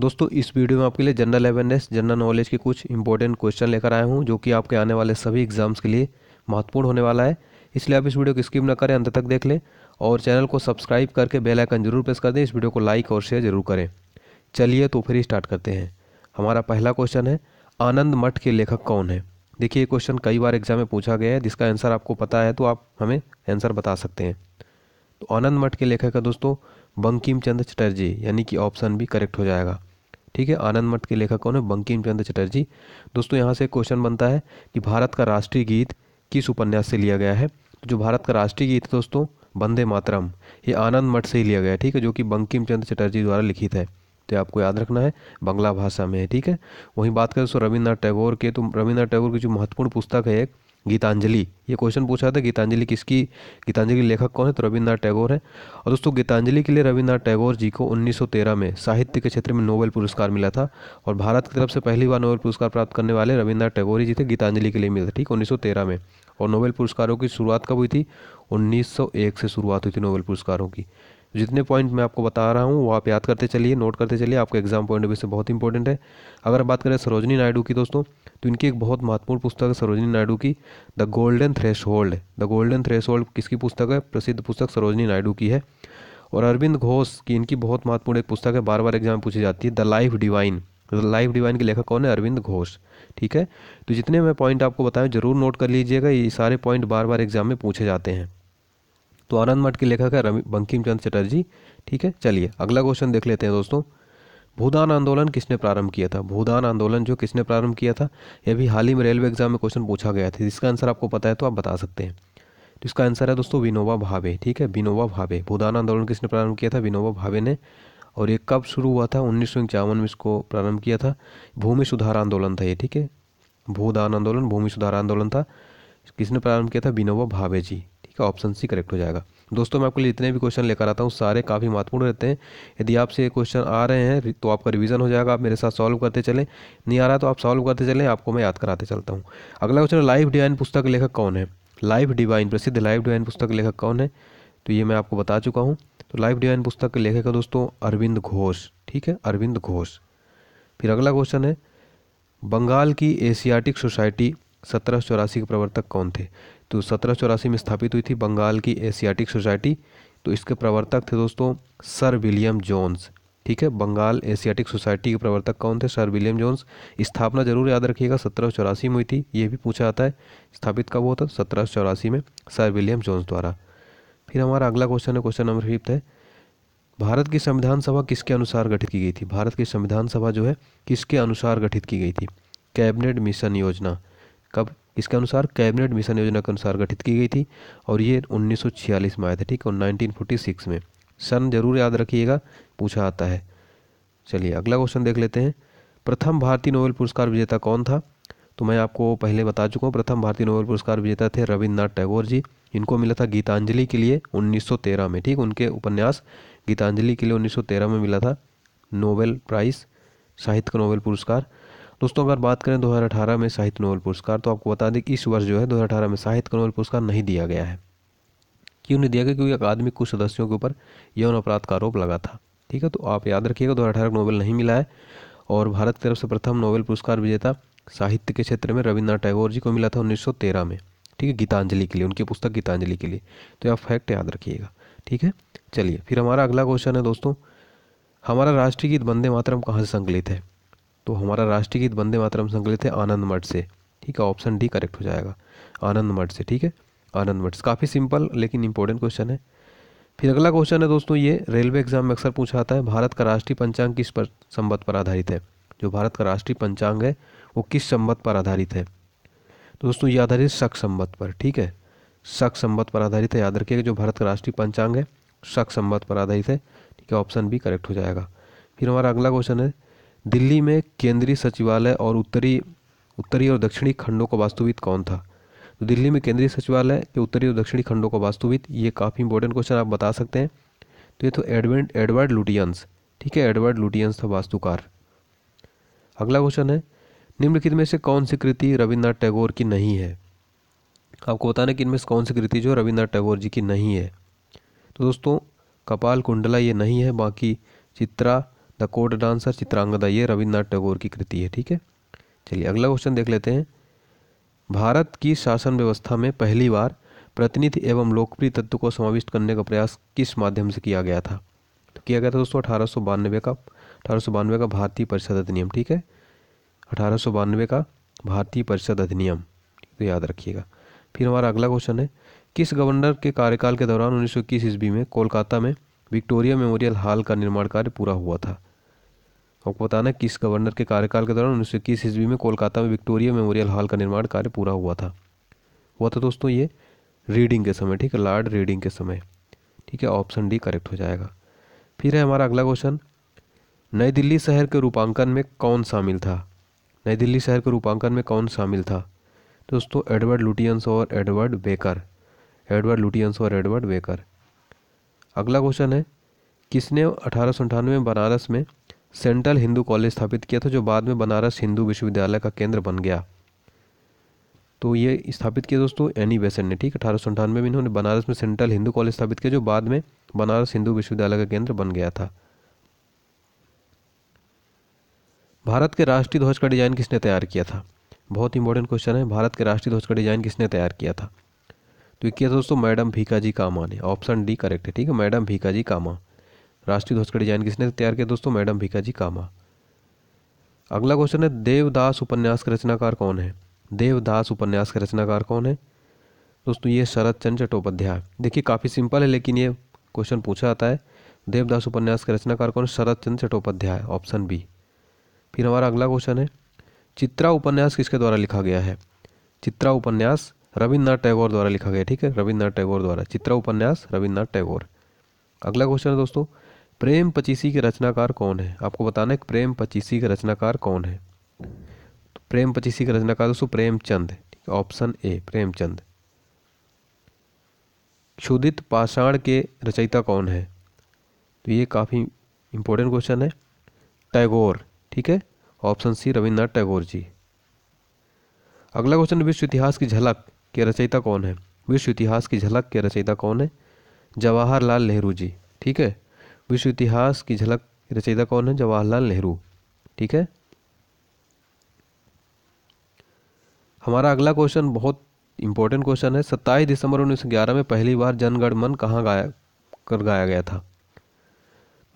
दोस्तों इस वीडियो में आपके लिए जनरल अवेयरनेस जनरल नॉलेज के कुछ इंपॉर्टेंट क्वेश्चन लेकर आया हूँ जो कि आपके आने वाले सभी एग्जाम्स के लिए महत्वपूर्ण होने वाला है इसलिए आप इस वीडियो को स्किप ना करें अंत तक देख लें और चैनल को सब्सक्राइब करके बेल आइकन जरूर प्रेस कर दें इस वीडियो को लाइक और शेयर जरूर करें चलिए तो फिर स्टार्ट करते हैं हमारा पहला क्वेश्चन है आनंद मठ के लेखक कौन है देखिए ये क्वेश्चन कई बार एग्जाम में पूछा गया है जिसका आंसर आपको पता है तो आप हमें आंसर बता सकते हैं तो आनंद मठ के लेखक है दोस्तों बंकिम चंद्र चटर्जी यानी कि ऑप्शन भी करेक्ट हो जाएगा ठीक है आनंद मठ के लेखक कौन है बंकिम चंद्र चटर्जी दोस्तों यहाँ से क्वेश्चन बनता है कि भारत का राष्ट्रीय गीत किस उपन्यास से लिया गया है तो जो भारत का राष्ट्रीय गीत है दोस्तों वंदे मातरम ये आनंद मठ से ही लिया गया है ठीक है जो कि बंकिम चंद्र चटर्जी द्वारा लिखित है तो आपको याद रखना है बंगला भाषा में है ठीक है वहीं बात करें तो रविंद्रनाथ टैगोर के तो रविंद्रनाथ टैगोर की जो महत्वपूर्ण पुस्तक है एक गीतांजलि ये क्वेश्चन पूछा था गीतांजलि किसकी गीतांजलि लेखक कौन है तो रविन्द्रनाथ टैगोर है और दोस्तों गीतांजलि के लिए रविन्द्रनाथ टैगोर जी को 1913 में साहित्य के क्षेत्र में नोबेल पुरस्कार मिला था और भारत की तरफ से पहली बार नोबेल पुरस्कार प्राप्त करने वाले रविन्द्रनाथ टैगोर जी थे गीतांजलि के लिए मिला था ठीक उन्नीस में और नोबेल पुरस्कारों की शुरुआत कब हुई थी उन्नीस से शुरुआत हुई थी नोबेल पुरस्कारों की जितने पॉइंट मैं आपको बता रहा हूँ वो आप याद करते चलिए नोट करते चलिए आपका एग्जाम पॉइंट ऑफ व्यू से बहुत इंपॉर्टेंट है अगर बात करें सरोजनी नायडू की दोस्तों तो इनकी एक बहुत महत्वपूर्ण पुस्तक है सरोजनी नायडू की the golden threshold the golden threshold किसकी पुस्तक है प्रसिद्ध पुस्तक सरोजनी नायडू की है और अरविंद घोष की इनकी बहुत महत्वपूर्ण एक पुस्तक है बार बार एग्जाम पूछी जाती है the life divine life divine के लेखक कौन है अरविंद घोष ठीक है तो जितने मैं पॉइंट आपको बताएं जरूर नोट कर लीजिएगा ये सारे पॉइंट बार बार एग्जाम में पूछे जाते हैं तो आनंद मठ के लेखक है बंकिम चंद चटर्जी ठीक है चलिए अगला क्वेश्चन देख लेते हैं दोस्तों भूदान आंदोलन किसने प्रारंभ किया था भूदान आंदोलन जो किसने प्रारंभ किया था यह भी हाल ही में रेलवे एग्जाम में क्वेश्चन पूछा गया था जिसका आंसर आपको पता है तो आप बता सकते हैं तो इसका आंसर है दोस्तों विनोबा भावे ठीक है विनोबा भावे भूदान आंदोलन किसने प्रारंभ किया था विनोबा भावे ने और ये कब शुरू हुआ था उन्नीस में इसको प्रारंभ किया था भूमि सुधार आंदोलन था ये ठीक है भूदान आंदोलन भूमि सुधार आंदोलन था किसने प्रारंभ किया था विनोबा भावे जी का ऑप्शन सी करेक्ट हो जाएगा दोस्तों मैं आपके लिए जितने भी क्वेश्चन लेकर आता हूँ सारे काफ़ी महत्वपूर्ण रहते हैं यदि आपसे क्वेश्चन आ रहे हैं तो आपका रिवीजन हो जाएगा आप मेरे साथ सॉल्व करते चलें नहीं आ रहा तो आप सॉल्व करते चलें आपको मैं याद कराते चलता हूँ अगला क्वेश्चन लाइफ डिवाइन पुस्तक लेखक कौन है लाइफ डिवाइन प्रसिद्ध लाइफ डिवाइन पुस्तक लेखक कौन है तो ये मैं आपको बता चुका हूँ तो लाइफ डिवाइन पुस्तक के लेखक है दोस्तों अरविंद घोष ठीक है अरविंद घोष फिर अगला क्वेश्चन है बंगाल की एशियाटिक सोसाइटी सत्रह के प्रवर्तक कौन थे तो सत्रह में स्थापित हुई थी बंगाल की एशियाटिक सोसाइटी तो इसके प्रवर्तक थे दोस्तों सर विलियम जोन्स ठीक है बंगाल एशियाटिक सोसाइटी के प्रवर्तक कौन थे सर विलियम जोन्स स्थापना जरूर याद रखिएगा सत्रह में हुई थी ये भी पूछा जाता है स्थापित कब हुआ था सत्रह में सर विलियम जोन्स द्वारा फिर हमारा अगला क्वेश्चन है क्वेश्चन नंबर फिफ्थ है भारत की संविधान सभा किसके अनुसार गठित की गई थी भारत की संविधान सभा जो है किसके अनुसार गठित की गई थी कैबिनेट मिशन योजना कब इसके अनुसार कैबिनेट मिशन योजना के अनुसार गठित की गई थी और ये 1946 में आया था ठीक है और 1946 में सन जरूर याद रखिएगा पूछा आता है चलिए अगला क्वेश्चन देख लेते हैं प्रथम भारतीय नोबेल पुरस्कार विजेता कौन था तो मैं आपको पहले बता चुका हूँ प्रथम भारतीय नोबेल पुरस्कार विजेता थे रविन्द्रनाथ टैगोर जी इनको मिला था गीतांजलि के लिए 1913 में ठीक उनके उपन्यास गीतांजलि के लिए 1913 में मिला था नोबेल प्राइज़ साहित्य का नोबेल पुरस्कार दोस्तों अगर बात करें 2018 में साहित्य नोबल पुरस्कार तो आपको बता दें कि इस वर्ष जो है 2018 में साहित्य नोबल पुरस्कार नहीं दिया गया है क्यों नहीं दिया गया क्योंकि अकादमी कुछ सदस्यों के ऊपर यौन अपराध का आरोप लगा था ठीक है तो आप याद रखिएगा दो हज़ार नोबेल नहीं मिला है और भारत की तरफ से प्रथम नोबेल पुरस्कार विजेता साहित्य के क्षेत्र में रविन्द्रनाथ टैगोर जी को मिला था 1913 में ठीक है गीतांजलि के लिए उनकी पुस्तक गीतांजलि के लिए तो यह फैक्ट याद रखिएगा ठीक है चलिए फिर हमारा अगला क्वेश्चन है दोस्तों हमारा राष्ट्रीय गीत वंदे मातरम कहाँ से संकलित है तो हमारा राष्ट्रीय गीत वंदे मातरम संकलित है आनंद मठ से ठीक है ऑप्शन डी करेक्ट हो जाएगा आनंद मठ से ठीक है आनंद मठ काफ़ी सिंपल लेकिन इंपॉर्टेंट क्वेश्चन है फिर अगला क्वेश्चन है दोस्तों ये रेलवे एग्जाम में अक्सर पूछा आता है भारत का राष्ट्रीय पंचांग किस पर संबत पर आधारित है जो भारत का राष्ट्रीय पंचांग है वो किस संबत पर आधारित है तो दोस्तों ये आधारित शक संबत पर ठीक है शक संबत पर आधारित है याद रखिएगा जो भारत का राष्ट्रीय पंचांग है शक संबत पर आधारित है ठीक है ऑप्शन बी करेक्ट हो जाएगा फिर हमारा अगला क्वेश्चन है दिल्ली में केंद्रीय सचिवालय और उत्तरी उत्तरी और दक्षिणी खंडों का वास्तुविद कौन था तो दिल्ली में केंद्रीय सचिवालय के उत्तरी और दक्षिणी खंडों का वास्तुविद ये काफ़ी इंपॉर्टेंट क्वेश्चन आप बता सकते हैं तो ये तो एडवेंट एडवर्ड लुटियंस ठीक है एडवर्ड लुटियंस था वास्तुकार अगला क्वेश्चन है निम्नलिखित में से कौन सी कृति रविन्द्रनाथ टैगोर की नहीं है आपको बताने कि इनमें से कौन सी कृति जो रविन्द्रनाथ टैगोर जी की नहीं है तो दोस्तों कपाल कुंडला ये नहीं है बाकी Chitra the code dancer Chitrangada ये रविन्द्रनाथ टैगोर की कृति है ठीक है चलिए अगला क्वेश्चन देख लेते हैं भारत की शासन व्यवस्था में पहली बार प्रतिनिधि एवं लोकप्रिय तत्व को समाविष्ट करने का प्रयास किस माध्यम से किया गया था तो किया गया था दोस्तों अठारह का अठारह का भारतीय परिषद अधिनियम ठीक है अठारह का भारतीय परिषद अधिनियम तो याद रखिएगा फिर हमारा अगला क्वेश्चन है किस गवर्नर के कार्यकाल के दौरान उन्नीस सौ इक्कीस ईस्वी में कोलकाता में विक्टोरिया मेमोरियल हॉल का निर्माण कार्य पूरा हुआ था आपको बताना किस गवर्नर के कार्यकाल के दौरान उन्नीस सौ इक्कीस ईस्वी में कोलकाता में विक्टोरिया मेमोरियल हॉल का निर्माण कार्य पूरा हुआ था हुआ था दोस्तों ये रीडिंग के समय ठीक है लार्ड रीडिंग के समय ठीक है ऑप्शन डी करेक्ट हो जाएगा फिर है हमारा अगला क्वेश्चन नई दिल्ली शहर के रूपांकन में कौन शामिल था नई दिल्ली शहर के रूपांकन में कौन शामिल था दोस्तों एडवर्ड लुटियंस और एडवर्ड बेकर एडवर्ड लुटियंस और एडवर्ड बेकर अगला क्वेश्चन है किसने अठारह में बनारस में सेंट्रल हिंदू कॉलेज स्थापित किया था जो बाद में बनारस हिंदू विश्वविद्यालय का केंद्र बन गया तो ये स्थापित किया दोस्तों एनी बेसेंट e ने ठीक अठारह सौ में इन्होंने बनारस में सेंट्रल हिंदू कॉलेज स्थापित किया जो बाद में बनारस हिंदू विश्वविद्यालय का केंद्र बन गया था भारत के राष्ट्रीय ध्वज का डिजाइन किसने तैयार किया था बहुत इंपॉर्टेंट क्वेश्चन है भारत के राष्ट्रीय ध्वज का डिजाइन किसने तैयार किया था तो किया दोस्तों मैडम भीकाजी कामा ने ऑप्शन डी करेक्ट है ठीक है मैडम भीकाजी कामा राष्ट्रीय ध्वज का डिजाइन किसने तैयार किया दोस्तों मैडम भीकाजी कामा अगला क्वेश्चन है देवदास उपन्यास का रचनाकार कौन है देवदास उपन्यास का रचनाकार कौन है दोस्तों ये शरद चंद चट्टोपाध्याय देखिए काफ़ी सिंपल है लेकिन ये क्वेश्चन पूछा जाता है देवदास उपन्यास का रचनाकार कौन है शरद चंद चट्टोपाध्याय ऑप्शन बी फिर हमारा अगला क्वेश्चन है चित्रा उपन्यास किसके द्वारा लिखा गया है चित्रा उपन्यास रविन्द्रनाथ टैगोर द्वारा लिखा गया ठीक है रविन्द्रनाथ टैगोर द्वारा चित्र उपन्यास रविन्द्रनाथ टैगोर अगला क्वेश्चन है दोस्तों प्रेम पचीसी के रचनाकार कौन है आपको बताना है प्रेम पचीसी के रचनाकार कौन है तो प्रेम पचीसी के रचनाकार दोस्तों प्रेमचंद ठीक है ऑप्शन ए प्रेमचंद क्षुदित पाषाण के रचयिता कौन है तो ये काफ़ी इंपॉर्टेंट क्वेश्चन है टैगोर ठीक है ऑप्शन सी रविन्द्रनाथ टैगोर जी अगला क्वेश्चन विश्व इतिहास की झलक के रचयिता कौन है विश्व इतिहास की झलक के रचयिता कौन है जवाहरलाल नेहरू जी ठीक है विश्व इतिहास की झलक रचयिता कौन है जवाहरलाल नेहरू ठीक है हमारा अगला क्वेश्चन बहुत इंपॉर्टेंट क्वेश्चन है सत्ताईस दिसंबर ग्यारह में पहली बार जनगण मन कहाँ गाया कर गाया गया था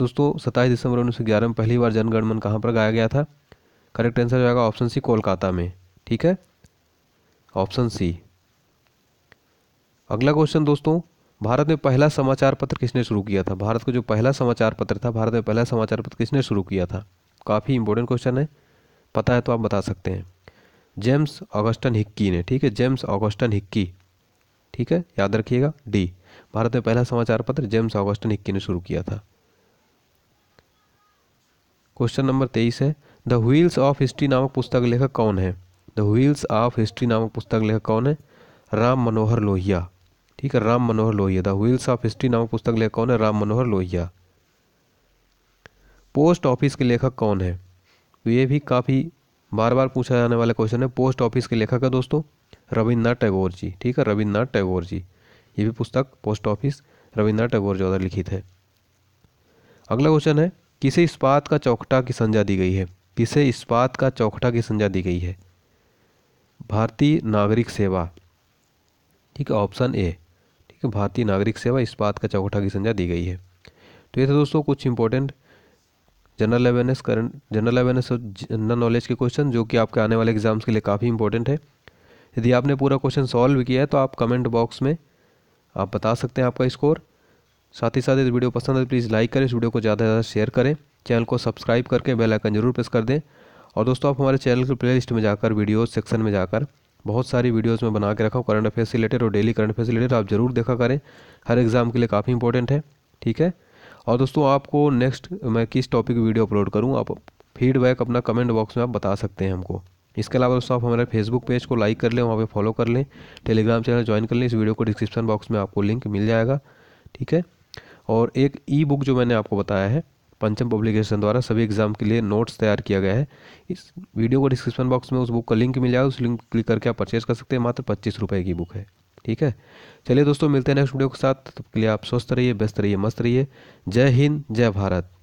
दोस्तों सत्ताईस दिसंबर ग्यारह में पहली बार जनगण मन कहाँ पर गाया गया था करेक्ट आंसर जाएगा ऑप्शन सी कोलकाता में ठीक है ऑप्शन सी अगला क्वेश्चन दोस्तों भारत में पहला समाचार पत्र किसने शुरू किया था भारत का जो पहला समाचार पत्र था भारत में पहला समाचार पत्र किसने शुरू किया था काफ़ी इंपॉर्टेंट क्वेश्चन है पता है तो आप बता सकते हैं जेम्स ऑगस्टन हिक्की ने ठीक है जेम्स ऑगस्टन हिक्की ठीक है याद रखिएगा डी भारत में पहला समाचार पत्र जेम्स ऑगस्टन हिक्की ने शुरू किया था क्वेश्चन नंबर तेईस है द व्हील्स ऑफ हिस्ट्री नामक पुस्तक लेखक कौन है द व्हील्स ऑफ हिस्ट्री नामक पुस्तक लेखक कौन है राम मनोहर लोहिया ठीक है Ram Manohar Lohia the wheels of history नामक पुस्तक लेखक कौन है राम मनोहर लोहिया पोस्ट ऑफिस के लेखक कौन है तो ये भी काफ़ी बार बार पूछा जाने वाला क्वेश्चन है पोस्ट ऑफिस के लेखक है दोस्तों रविन्द्रनाथ टैगोर जी ठीक है रविन्द्रनाथ टैगोर जी ये भी पुस्तक पोस्ट ऑफिस रविन्द्रनाथ टैगोर जी द्वारा लिखित है अगला क्वेश्चन है किसे इस्पात का चौखटा की संज्ञा दी गई है किसे इस्पात का चौखटा की संज्ञा दी गई है भारतीय नागरिक सेवा ठीक है ऑप्शन ए एक भारतीय नागरिक सेवा इस बात का चौकठा की संज्ञा दी गई है तो ये थे दोस्तों कुछ important general awareness current general awareness और जनरल नॉलेज के क्वेश्चन जो कि आपके आने वाले एग्जाम्स के लिए काफ़ी इंपॉर्टेंट है यदि आपने पूरा क्वेश्चन सॉल्व किया है तो आप कमेंट बॉक्स में आप बता सकते हैं आपका स्कोर साथ ही साथ इस वीडियो पसंद है प्लीज़ लाइक करें इस वीडियो को ज़्यादा से ज़्यादा शेयर करें चैनल को सब्सक्राइब करके बेल आइकन जरूर प्रेस कर दें और दोस्तों आप हमारे चैनल के प्लेलिस्ट में जाकर वीडियो सेक्शन में जाकर बहुत सारी वीडियोस में बना के रखा हूँ करंट अफेयर से रिलेटेड और डेली करंट अफेयर से रिलेटेड आप ज़रूर देखा करें हर एग्ज़ाम के लिए काफ़ी इंपॉर्टेंट है ठीक है और दोस्तों आपको नेक्स्ट मैं किस टॉपिक वीडियो अपलोड करूँ आप फीडबैक अपना कमेंट बॉक्स में आप बता सकते हैं हमको इसके अलावा दोस्तों आप हमारे फेसबुक पेज को लाइक कर लें वहाँ पे फॉलो कर लें टेलीग्राम चैनल ज्वाइन कर लें इस वीडियो को डिस्क्रिप्शन बॉक्स में आपको लिंक मिल जाएगा ठीक है और एक ई बुक जो मैंने आपको बताया है पंचम पब्लिकेशन द्वारा सभी एग्जाम के लिए नोट्स तैयार किया गया है इस वीडियो को डिस्क्रिप्शन बॉक्स में उस बुक का लिंक मिल जाएगा उस लिंक क्लिक करके आप परचेज कर सकते हैं मात्र पच्चीस रुपये की बुक है ठीक है चलिए दोस्तों मिलते हैं नेक्स्ट वीडियो के साथ तब के लिए आप स्वस्थ रहिए व्यस्त रहिए मस्त रहिए जय हिंद जय भारत